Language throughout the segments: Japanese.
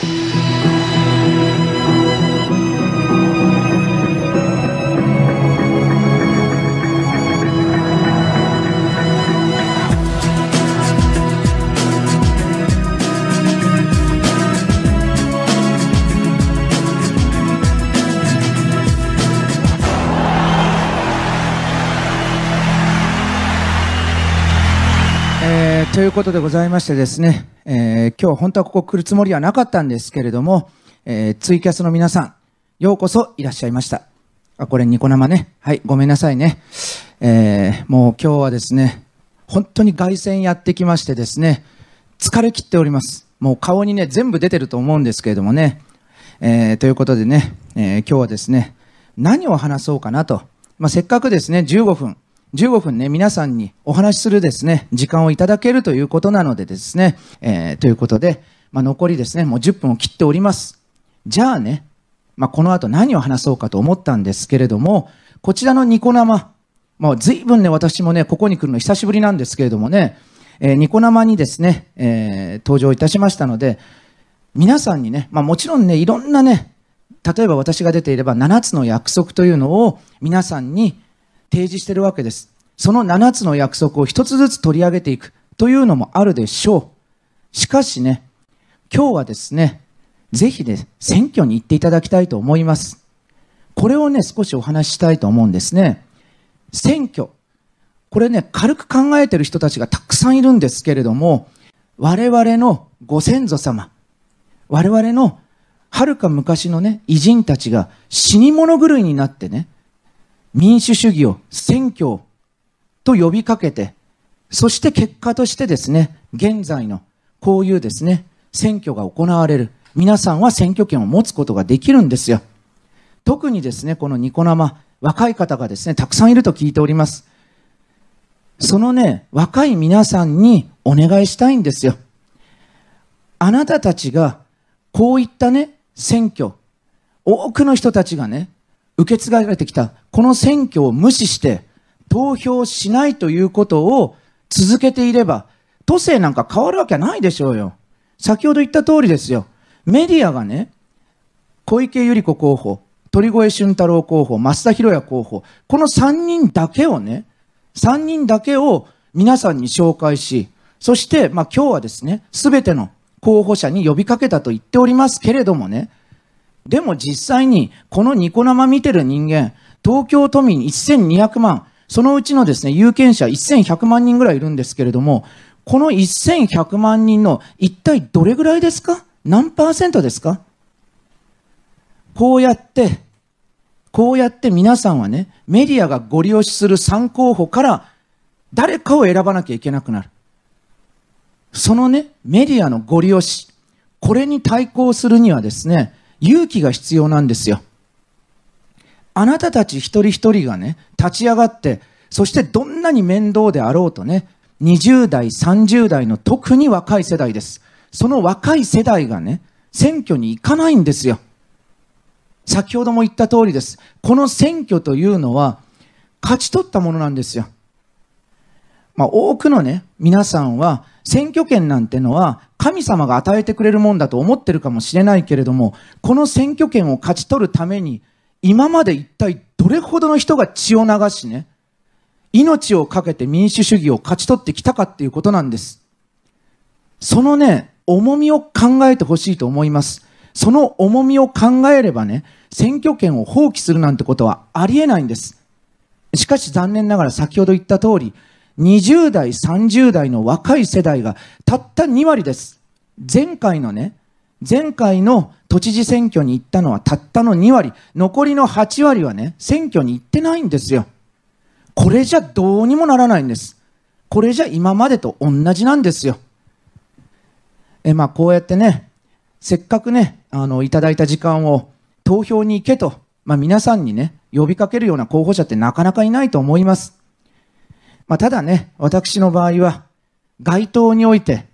Thank you. ということでございましてですね、えー、今日本当はここ来るつもりはなかったんですけれども、えー、ツイキャスの皆さん、ようこそいらっしゃいました。あ、これニコ生ね。はい、ごめんなさいね。えー、もう今日はですね、本当に凱旋やってきましてですね、疲れ切っております。もう顔にね、全部出てると思うんですけれどもね。えー、ということでね、え今日はですね、何を話そうかなと。まあ、せっかくですね、15分、15分ね、皆さんにお話しするですね、時間をいただけるということなのでですね、えー、ということで、まあ、残りですね、もう10分を切っております。じゃあね、まあ、この後何を話そうかと思ったんですけれども、こちらのニコ生、もう随分ね、私もね、ここに来るの久しぶりなんですけれどもね、えー、ニコ生にですね、えー、登場いたしましたので、皆さんにね、まあ、もちろんね、いろんなね、例えば私が出ていれば7つの約束というのを皆さんに提示してるわけです。その7つの約束を1つずつ取り上げていくというのもあるでしょう。しかしね、今日はですね、ぜひね、選挙に行っていただきたいと思います。これをね、少しお話ししたいと思うんですね。選挙。これね、軽く考えてる人たちがたくさんいるんですけれども、我々のご先祖様、我々のはるか昔のね、偉人たちが死に物狂いになってね、民主主義を、選挙を、と呼びかけて、そして結果としてですね、現在のこういうですね、選挙が行われる。皆さんは選挙権を持つことができるんですよ。特にですね、このニコ生、若い方がですね、たくさんいると聞いております。そのね、若い皆さんにお願いしたいんですよ。あなたたちが、こういったね、選挙、多くの人たちがね、受け継がれてきたこの選挙を無視して投票しないということを続けていれば、都政なんか変わるわけないでしょうよ。先ほど言った通りですよ。メディアがね、小池百合子候補、鳥越俊太郎候補、増田博也候補、この3人だけをね、3人だけを皆さんに紹介し、そして、まあ今日はですね、すべての候補者に呼びかけたと言っておりますけれどもね、でも実際に、このニコ生見てる人間、東京都民1200万、そのうちのですね、有権者1100万人ぐらいいるんですけれども、この1100万人の一体どれぐらいですか何パーセントですかこうやって、こうやって皆さんはね、メディアがご利用しする3候補から誰かを選ばなきゃいけなくなる。そのね、メディアのご利用し、これに対抗するにはですね、勇気が必要なんですよ。あなたたち一人一人がね、立ち上がって、そしてどんなに面倒であろうとね、20代、30代の特に若い世代です。その若い世代がね、選挙に行かないんですよ。先ほども言った通りです。この選挙というのは、勝ち取ったものなんですよ。まあ、多くのね、皆さんは、選挙権なんてのは神様が与えてくれるもんだと思ってるかもしれないけれども、この選挙権を勝ち取るために、今まで一体どれほどの人が血を流しね、命を懸けて民主主義を勝ち取ってきたかっていうことなんです。そのね、重みを考えてほしいと思います。その重みを考えればね、選挙権を放棄するなんてことはありえないんです。しかし残念ながら先ほど言った通り、20代、30代の若い世代がたった2割です。前回のね、前回の都知事選挙に行ったのはたったの2割、残りの8割はね、選挙に行ってないんですよ。これじゃどうにもならないんです。これじゃ今までと同じなんですよ。え、まあこうやってね、せっかくね、あの、いただいた時間を投票に行けと、まあ皆さんにね、呼びかけるような候補者ってなかなかいないと思います。まあ、ただね、私の場合は、街頭において、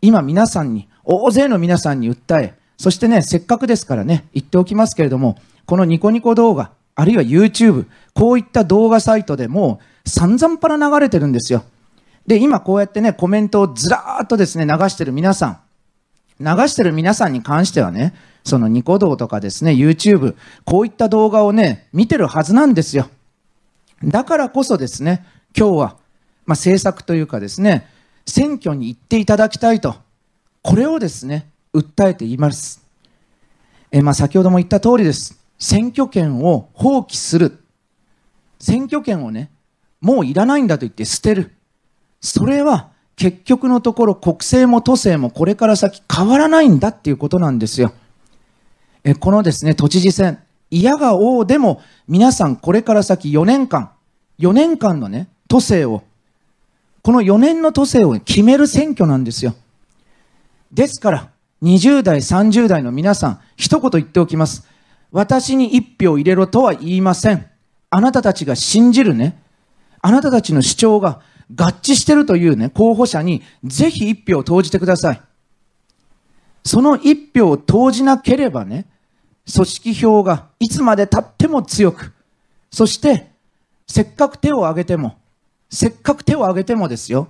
今皆さんに、大勢の皆さんに訴え、そしてね、せっかくですからね、言っておきますけれども、このニコニコ動画、あるいは YouTube、こういった動画サイトでもう散々パラ流れてるんですよ。で、今こうやってね、コメントをずらーっとですね、流してる皆さん、流してる皆さんに関してはね、そのニコ動とかですね、YouTube、こういった動画をね、見てるはずなんですよ。だからこそですね、今日は、まあ、政策というかですね、選挙に行っていただきたいと、これをですね、訴えています。えまあ、先ほども言った通りです。選挙権を放棄する。選挙権をね、もういらないんだと言って捨てる。それは結局のところ国政も都政もこれから先変わらないんだっていうことなんですよ。えこのですね、都知事選、嫌が王でも皆さんこれから先4年間、4年間のね、都政を、この4年の都政を決める選挙なんですよ。ですから、20代、30代の皆さん、一言言っておきます。私に一票入れろとは言いません。あなたたちが信じるね、あなたたちの主張が合致してるというね、候補者にぜひ一票を投じてください。その一票を投じなければね、組織票がいつまで経っても強く、そして、せっかく手を挙げても、せっかく手を挙げてもですよ、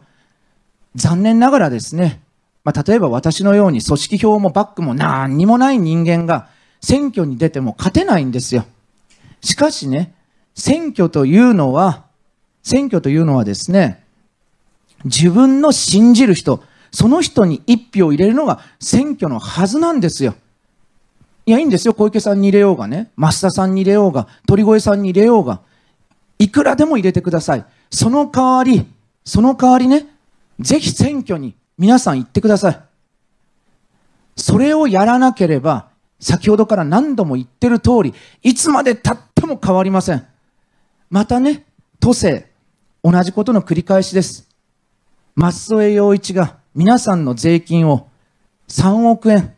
残念ながらですね、まあ、例えば私のように組織票もバックも何にもない人間が選挙に出ても勝てないんですよ。しかしね、選挙というのは、選挙というのはですね、自分の信じる人、その人に一票入れるのが選挙のはずなんですよ。いや、いいんですよ。小池さんに入れようがね、増田さんに入れようが、鳥越さんに入れようが、いくらでも入れてください。その代わり、その代わりね、ぜひ選挙に皆さん行ってください。それをやらなければ、先ほどから何度も言ってる通り、いつまでたっても変わりません。またね、都政、同じことの繰り返しです。松添洋一が皆さんの税金を3億円、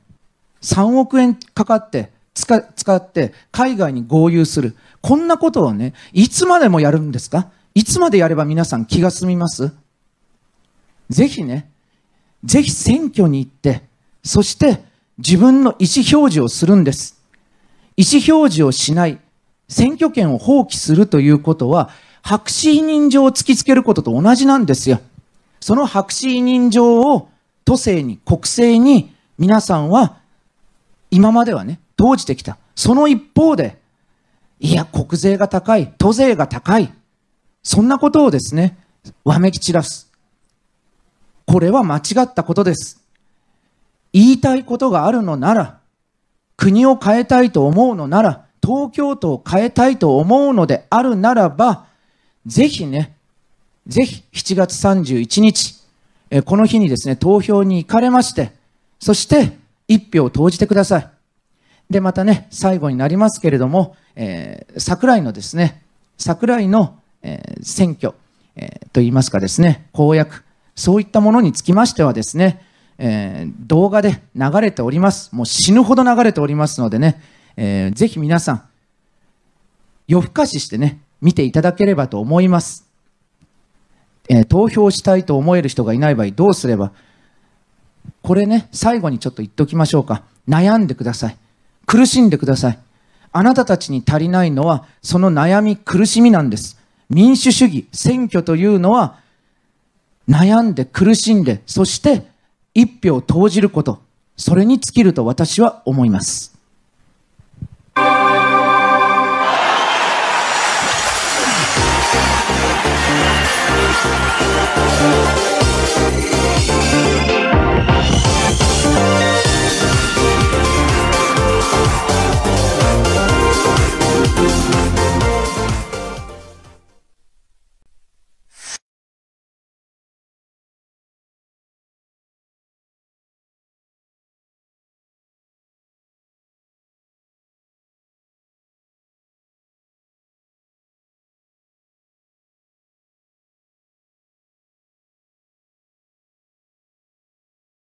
3億円かかって使、使って海外に合流する。こんなことをね、いつまでもやるんですかいつまでやれば皆さん気が済みますぜひね、ぜひ選挙に行って、そして自分の意思表示をするんです。意思表示をしない、選挙権を放棄するということは、白紙委任状を突きつけることと同じなんですよ。その白紙委任状を都政に、国政に皆さんは今まではね、投じてきた。その一方で、いや、国税が高い、都税が高い、そんなことをですね、わめき散らす。これは間違ったことです。言いたいことがあるのなら、国を変えたいと思うのなら、東京都を変えたいと思うのであるならば、ぜひね、ぜひ7月31日、えこの日にですね、投票に行かれまして、そして1票を投じてください。で、またね、最後になりますけれども、えー、桜井のですね、桜井のえー、選挙、えー、といいますかですね、公約、そういったものにつきましてはですね、えー、動画で流れております。もう死ぬほど流れておりますのでね、えー、ぜひ皆さん、夜更かししてね、見ていただければと思います。えー、投票したいと思える人がいない場合どうすれば、これね、最後にちょっと言っておきましょうか。悩んでください。苦しんでください。あなたたちに足りないのは、その悩み、苦しみなんです。民主主義、選挙というのは、悩んで苦しんで、そして一票を投じること、それに尽きると私は思います。